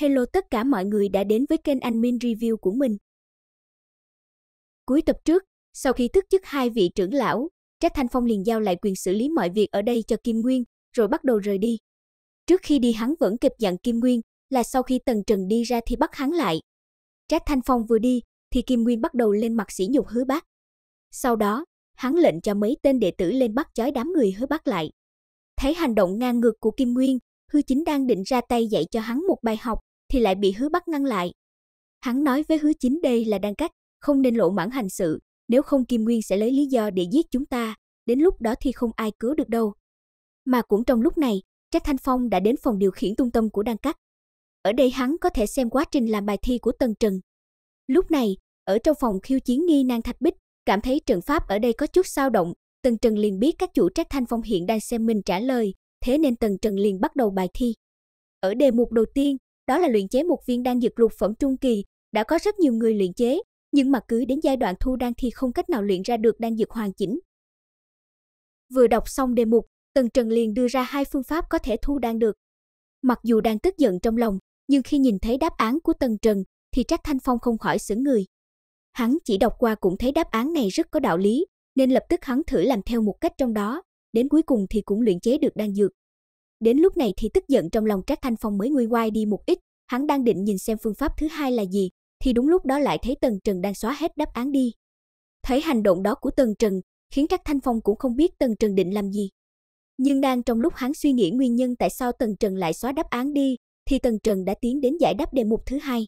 Hello tất cả mọi người đã đến với kênh Admin Review của mình. Cuối tập trước, sau khi thức chức hai vị trưởng lão, Trác Thanh Phong liền giao lại quyền xử lý mọi việc ở đây cho Kim Nguyên, rồi bắt đầu rời đi. Trước khi đi hắn vẫn kịp dặn Kim Nguyên là sau khi Tần Trần đi ra thì bắt hắn lại. Trác Thanh Phong vừa đi thì Kim Nguyên bắt đầu lên mặt sỉ nhục hứa bác. Sau đó, hắn lệnh cho mấy tên đệ tử lên bắt chói đám người hứa bác lại. Thấy hành động ngang ngược của Kim Nguyên, Hư Chính đang định ra tay dạy cho hắn một bài học thì lại bị hứa bắt ngăn lại. Hắn nói với hứa chính đây là đang cách, không nên lộ mãn hành sự, nếu không Kim Nguyên sẽ lấy lý do để giết chúng ta, đến lúc đó thì không ai cứu được đâu. Mà cũng trong lúc này, Trác Thanh Phong đã đến phòng điều khiển trung tâm của Đan Cắt. Ở đây hắn có thể xem quá trình làm bài thi của Tần Trần. Lúc này, ở trong phòng khiêu chiến nghi nan thạch bích, cảm thấy trận pháp ở đây có chút sao động, Tần Trần liền biết các chủ Trác Thanh Phong hiện đang xem mình trả lời, thế nên Tần Trần liền bắt đầu bài thi. Ở đề mục đầu tiên, đó là luyện chế một viên đan dược lục phẩm trung kỳ, đã có rất nhiều người luyện chế, nhưng mà cứ đến giai đoạn thu đan thì không cách nào luyện ra được đan dược hoàn chỉnh. Vừa đọc xong đề mục, Tần Trần liền đưa ra hai phương pháp có thể thu đan được. Mặc dù đang tức giận trong lòng, nhưng khi nhìn thấy đáp án của Tần Trần thì Trác Thanh Phong không khỏi sững người. Hắn chỉ đọc qua cũng thấy đáp án này rất có đạo lý, nên lập tức hắn thử làm theo một cách trong đó, đến cuối cùng thì cũng luyện chế được đan dược. Đến lúc này thì tức giận trong lòng Trác Thanh Phong mới nguôi ngoai đi một ít, hắn đang định nhìn xem phương pháp thứ hai là gì, thì đúng lúc đó lại thấy Tần Trần đang xóa hết đáp án đi. Thấy hành động đó của Tần Trần, khiến Trác Thanh Phong cũng không biết Tần Trần định làm gì. Nhưng đang trong lúc hắn suy nghĩ nguyên nhân tại sao Tần Trần lại xóa đáp án đi, thì Tần Trần đã tiến đến giải đáp đề mục thứ hai.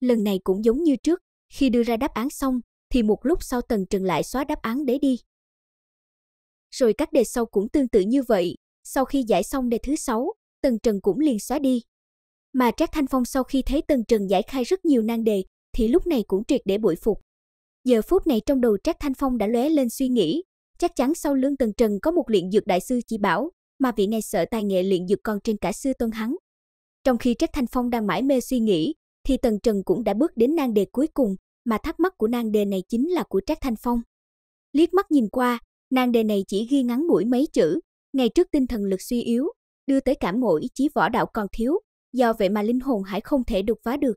Lần này cũng giống như trước, khi đưa ra đáp án xong, thì một lúc sau Tần Trần lại xóa đáp án để đi. Rồi các đề sau cũng tương tự như vậy, sau khi giải xong đề thứ sáu, Tần Trần cũng liền xóa đi. Mà Trác Thanh Phong sau khi thấy Tần Trần giải khai rất nhiều nan đề, thì lúc này cũng triệt để bội phục. Giờ phút này trong đầu Trác Thanh Phong đã lóe lên suy nghĩ, chắc chắn sau lưng Tần Trần có một luyện dược đại sư chỉ bảo, mà vị này sợ tài nghệ luyện dược còn trên cả sư tôn hắn. Trong khi Trác Thanh Phong đang mãi mê suy nghĩ, thì Tần Trần cũng đã bước đến nan đề cuối cùng, mà thắc mắc của nan đề này chính là của Trác Thanh Phong. Liếc mắt nhìn qua, nan đề này chỉ ghi ngắn mũi mấy chữ, Ngày trước tinh thần lực suy yếu, đưa tới cảm ngộ ý chí võ đạo còn thiếu, do vậy mà linh hồn hải không thể đột phá được.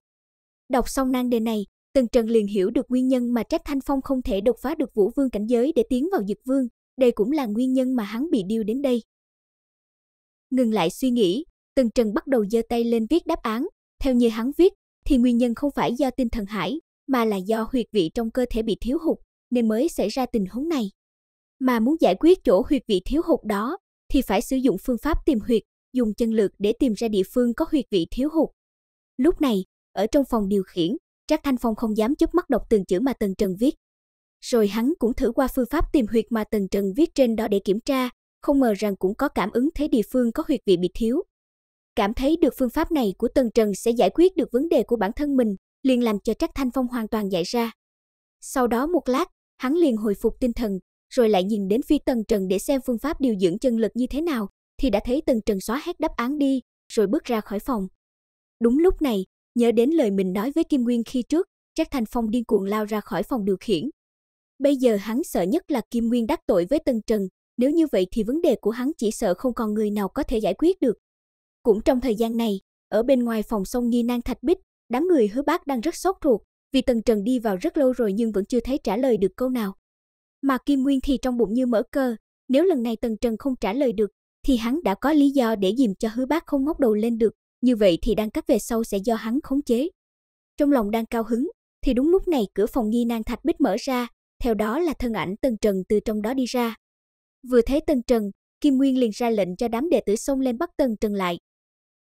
Đọc xong nan đề này, Tần Trần liền hiểu được nguyên nhân mà Trác Thanh Phong không thể đột phá được vũ vương cảnh giới để tiến vào dực vương, đây cũng là nguyên nhân mà hắn bị điêu đến đây. Ngừng lại suy nghĩ, Tần Trần bắt đầu giơ tay lên viết đáp án, theo như hắn viết, thì nguyên nhân không phải do tinh thần hải, mà là do huyệt vị trong cơ thể bị thiếu hụt, nên mới xảy ra tình huống này. Mà muốn giải quyết chỗ huyệt vị thiếu hụt đó, thì phải sử dụng phương pháp tìm huyệt, dùng chân lực để tìm ra địa phương có huyệt vị thiếu hụt. Lúc này, ở trong phòng điều khiển, Trác Thanh Phong không dám chớp mắt đọc từng chữ mà Tần Trần viết. Rồi hắn cũng thử qua phương pháp tìm huyệt mà Tần Trần viết trên đó để kiểm tra, không ngờ rằng cũng có cảm ứng thấy địa phương có huyệt vị bị thiếu. Cảm thấy được phương pháp này của Tần Trần sẽ giải quyết được vấn đề của bản thân mình, liền làm cho Trác Thanh Phong hoàn toàn dạy ra. Sau đó một lát, hắn liền hồi phục tinh thần rồi lại nhìn đến phi Tần Trần để xem phương pháp điều dưỡng chân lực như thế nào, thì đã thấy Tần Trần xóa hết đáp án đi, rồi bước ra khỏi phòng. Đúng lúc này, nhớ đến lời mình nói với Kim Nguyên khi trước, Trác Thành Phong điên cuồng lao ra khỏi phòng điều khiển. Bây giờ hắn sợ nhất là Kim Nguyên đắc tội với Tần Trần, nếu như vậy thì vấn đề của hắn chỉ sợ không còn người nào có thể giải quyết được. Cũng trong thời gian này, ở bên ngoài phòng sông Nghi Nang Thạch Bích, đám người hứa bác đang rất sốt ruột, vì Tần Trần đi vào rất lâu rồi nhưng vẫn chưa thấy trả lời được câu nào. Mà Kim Nguyên thì trong bụng như mở cơ, nếu lần này Tần Trần không trả lời được, thì hắn đã có lý do để dìm cho hứa bác không ngóc đầu lên được, như vậy thì đang cắt về sau sẽ do hắn khống chế. Trong lòng đang cao hứng, thì đúng lúc này cửa phòng nghi nan thạch bích mở ra, theo đó là thân ảnh Tần Trần từ trong đó đi ra. Vừa thấy Tần Trần, Kim Nguyên liền ra lệnh cho đám đệ tử xông lên bắt Tần Trần lại,